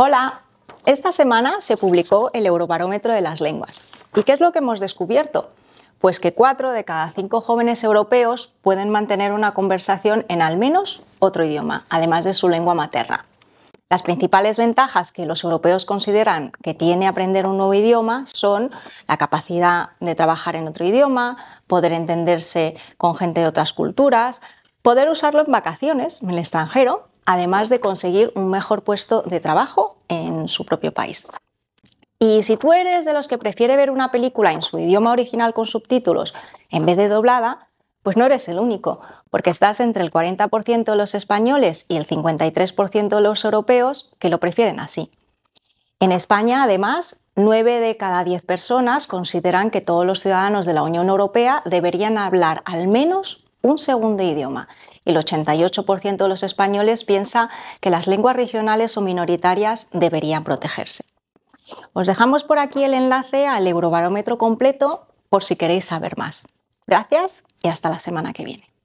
Hola, esta semana se publicó el Eurobarómetro de las Lenguas. ¿Y qué es lo que hemos descubierto? Pues que cuatro de cada cinco jóvenes europeos pueden mantener una conversación en al menos otro idioma, además de su lengua materna. Las principales ventajas que los europeos consideran que tiene aprender un nuevo idioma son la capacidad de trabajar en otro idioma, poder entenderse con gente de otras culturas, poder usarlo en vacaciones en el extranjero además de conseguir un mejor puesto de trabajo en su propio país. Y si tú eres de los que prefiere ver una película en su idioma original con subtítulos en vez de doblada, pues no eres el único, porque estás entre el 40% de los españoles y el 53% de los europeos que lo prefieren así. En España, además, 9 de cada 10 personas consideran que todos los ciudadanos de la Unión Europea deberían hablar al menos un segundo idioma. El 88% de los españoles piensa que las lenguas regionales o minoritarias deberían protegerse. Os dejamos por aquí el enlace al Eurobarómetro completo por si queréis saber más. Gracias y hasta la semana que viene.